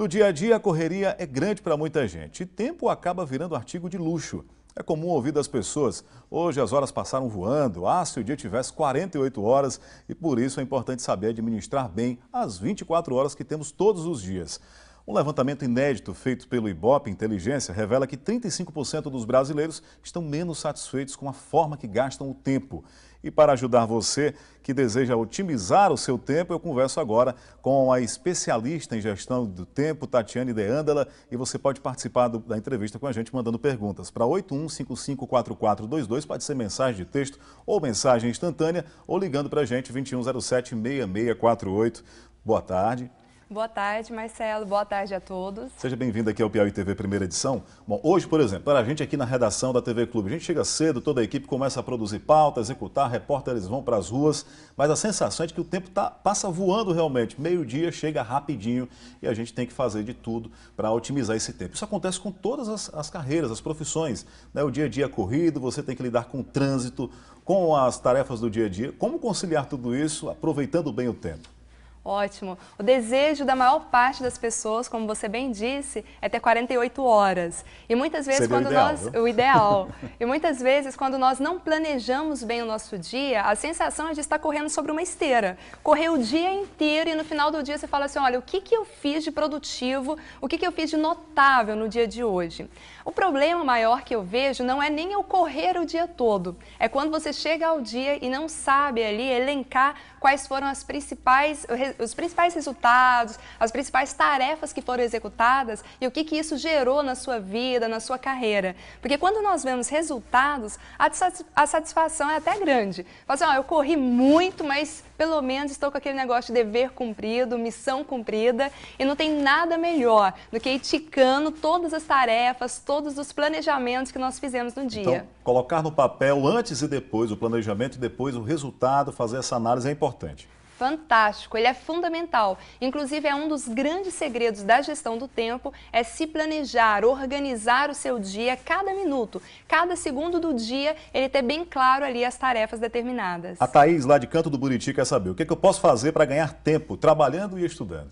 No dia a dia, a correria é grande para muita gente e tempo acaba virando artigo de luxo. É comum ouvir das pessoas: hoje as horas passaram voando, ah, se o dia tivesse 48 horas, e por isso é importante saber administrar bem as 24 horas que temos todos os dias. Um levantamento inédito feito pelo Ibope Inteligência revela que 35% dos brasileiros estão menos satisfeitos com a forma que gastam o tempo. E para ajudar você que deseja otimizar o seu tempo, eu converso agora com a especialista em gestão do tempo, Tatiane Deândala, e você pode participar do, da entrevista com a gente mandando perguntas para 81554422, pode ser mensagem de texto ou mensagem instantânea, ou ligando para a gente 2107 6648. Boa tarde. Boa tarde, Marcelo. Boa tarde a todos. Seja bem-vindo aqui ao Piauí TV Primeira Edição. Bom, hoje, por exemplo, para a gente aqui na redação da TV Clube, a gente chega cedo, toda a equipe começa a produzir pauta, executar, repórteres vão para as ruas, mas a sensação é de que o tempo tá, passa voando realmente. Meio-dia chega rapidinho e a gente tem que fazer de tudo para otimizar esse tempo. Isso acontece com todas as, as carreiras, as profissões. Né? O dia a dia é corrido, você tem que lidar com o trânsito, com as tarefas do dia a dia. Como conciliar tudo isso aproveitando bem o tempo? Ótimo. O desejo da maior parte das pessoas, como você bem disse, é ter 48 horas. E muitas vezes Seria quando o ideal, nós, viu? o ideal. e muitas vezes quando nós não planejamos bem o nosso dia, a sensação é de estar correndo sobre uma esteira. Correr o dia inteiro e no final do dia você fala assim: "Olha, o que que eu fiz de produtivo? O que que eu fiz de notável no dia de hoje?". O problema maior que eu vejo não é nem eu correr o dia todo. É quando você chega ao dia e não sabe ali elencar quais foram as principais os principais resultados, as principais tarefas que foram executadas e o que, que isso gerou na sua vida, na sua carreira. Porque quando nós vemos resultados, a satisfação é até grande. Fala assim, eu corri muito, mas pelo menos estou com aquele negócio de dever cumprido, missão cumprida, e não tem nada melhor do que ir ticando todas as tarefas, todos os planejamentos que nós fizemos no dia. Então, colocar no papel antes e depois o planejamento e depois o resultado, fazer essa análise é importante. Fantástico, ele é fundamental. Inclusive, é um dos grandes segredos da gestão do tempo, é se planejar, organizar o seu dia, cada minuto, cada segundo do dia, ele ter bem claro ali as tarefas determinadas. A Thaís, lá de Canto do Buriti, quer saber o que, é que eu posso fazer para ganhar tempo, trabalhando e estudando?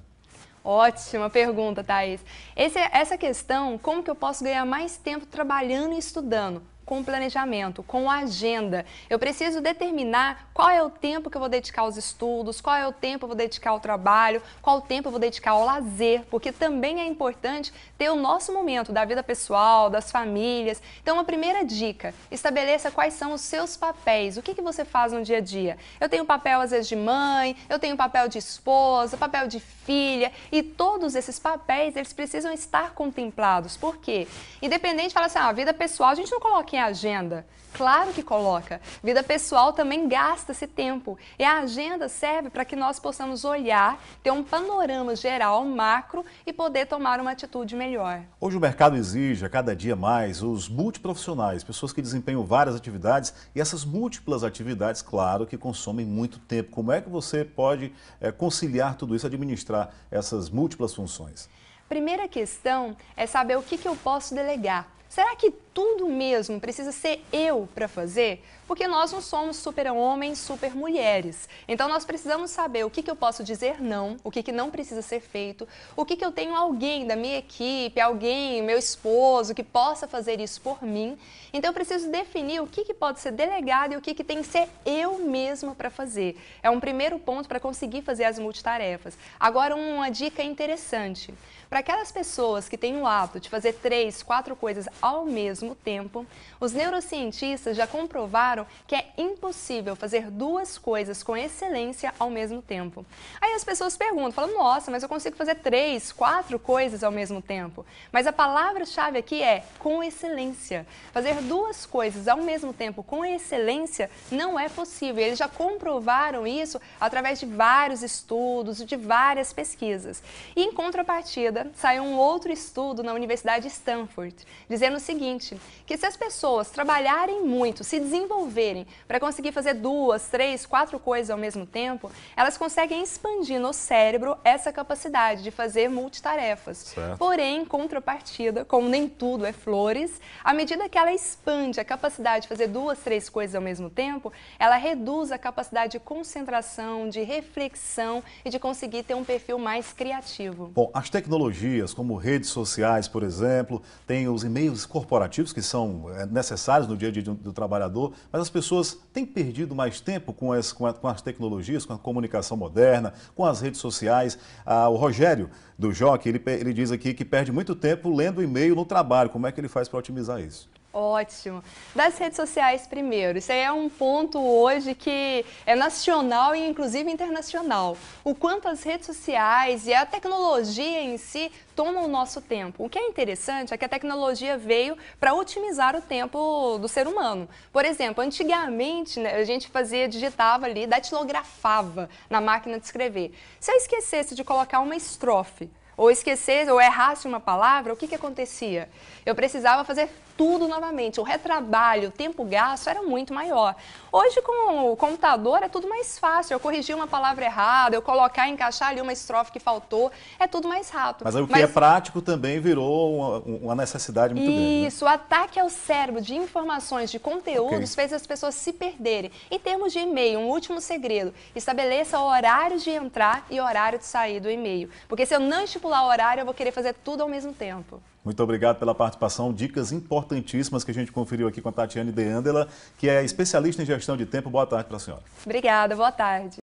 Ótima pergunta, Thaís. Esse, essa questão, como que eu posso ganhar mais tempo trabalhando e estudando? com planejamento, com agenda. Eu preciso determinar qual é o tempo que eu vou dedicar aos estudos, qual é o tempo que eu vou dedicar ao trabalho, qual o tempo eu vou dedicar ao lazer, porque também é importante ter o nosso momento da vida pessoal, das famílias. Então, uma primeira dica, estabeleça quais são os seus papéis, o que, que você faz no dia a dia. Eu tenho papel, às vezes, de mãe, eu tenho papel de esposa, papel de filha, e todos esses papéis, eles precisam estar contemplados. Por quê? Independente, fala assim, ah, a vida pessoal, a gente não coloca agenda? Claro que coloca. Vida pessoal também gasta esse tempo. E a agenda serve para que nós possamos olhar, ter um panorama geral, macro e poder tomar uma atitude melhor. Hoje o mercado exige a cada dia mais os multiprofissionais, pessoas que desempenham várias atividades e essas múltiplas atividades, claro, que consomem muito tempo. Como é que você pode é, conciliar tudo isso, administrar essas múltiplas funções? Primeira questão é saber o que, que eu posso delegar. Será que tudo mesmo precisa ser eu para fazer? Porque nós não somos super-homens, super-mulheres. Então nós precisamos saber o que, que eu posso dizer não, o que, que não precisa ser feito, o que, que eu tenho alguém da minha equipe, alguém, meu esposo, que possa fazer isso por mim. Então eu preciso definir o que, que pode ser delegado e o que, que tem que ser eu mesma para fazer. É um primeiro ponto para conseguir fazer as multitarefas. Agora, uma dica interessante. Para aquelas pessoas que têm o hábito de fazer três, quatro coisas ao mesmo mesmo tempo, os neurocientistas já comprovaram que é impossível fazer duas coisas com excelência ao mesmo tempo. Aí as pessoas perguntam, falam, nossa, mas eu consigo fazer três, quatro coisas ao mesmo tempo. Mas a palavra-chave aqui é com excelência. Fazer duas coisas ao mesmo tempo com excelência não é possível. Eles já comprovaram isso através de vários estudos, de várias pesquisas. E em contrapartida, saiu um outro estudo na Universidade de Stanford, dizendo o seguinte, que se as pessoas trabalharem muito, se desenvolverem para conseguir fazer duas, três, quatro coisas ao mesmo tempo, elas conseguem expandir no cérebro essa capacidade de fazer multitarefas. Certo. Porém, em contrapartida, como nem tudo é flores, à medida que ela expande a capacidade de fazer duas, três coisas ao mesmo tempo, ela reduz a capacidade de concentração, de reflexão e de conseguir ter um perfil mais criativo. Bom, as tecnologias como redes sociais, por exemplo, tem os e-mails corporativos que são eh, necessários no dia a dia do trabalhador, mas as pessoas têm perdido mais tempo com as, com, a, com as tecnologias, com a comunicação moderna, com as redes sociais. Ah, o Rogério do Joque, ele, ele diz aqui que perde muito tempo lendo e-mail no trabalho. Como é que ele faz para otimizar isso? ótimo. Das redes sociais primeiro. Isso aí é um ponto hoje que é nacional e inclusive internacional. O quanto as redes sociais e a tecnologia em si tomam o nosso tempo. O que é interessante é que a tecnologia veio para otimizar o tempo do ser humano. Por exemplo, antigamente né, a gente fazia, digitava ali, datilografava na máquina de escrever. Se eu esquecesse de colocar uma estrofe, ou esquecesse, ou errasse uma palavra, o que, que acontecia? Eu precisava fazer tudo novamente. O retrabalho, o tempo gasto era muito maior. Hoje, com o computador, é tudo mais fácil. Eu corrigir uma palavra errada, eu colocar, encaixar ali uma estrofe que faltou, é tudo mais rápido. Mas o que é Mas... é prático também virou uma, uma necessidade muito né? Isso, grande. Isso, né? o ataque ao cérebro de informações, de conteúdos, okay. fez as pessoas se perderem. Em termos de e-mail, um último segredo, estabeleça horário de entrar e horário de sair do e-mail. Porque se eu não estipular horário, eu vou querer fazer tudo ao mesmo tempo. Muito obrigado pela participação. Dicas importantíssimas que a gente conferiu aqui com a Tatiane Deandela, que é especialista em gestão de tempo. Boa tarde para a senhora. Obrigada, boa tarde.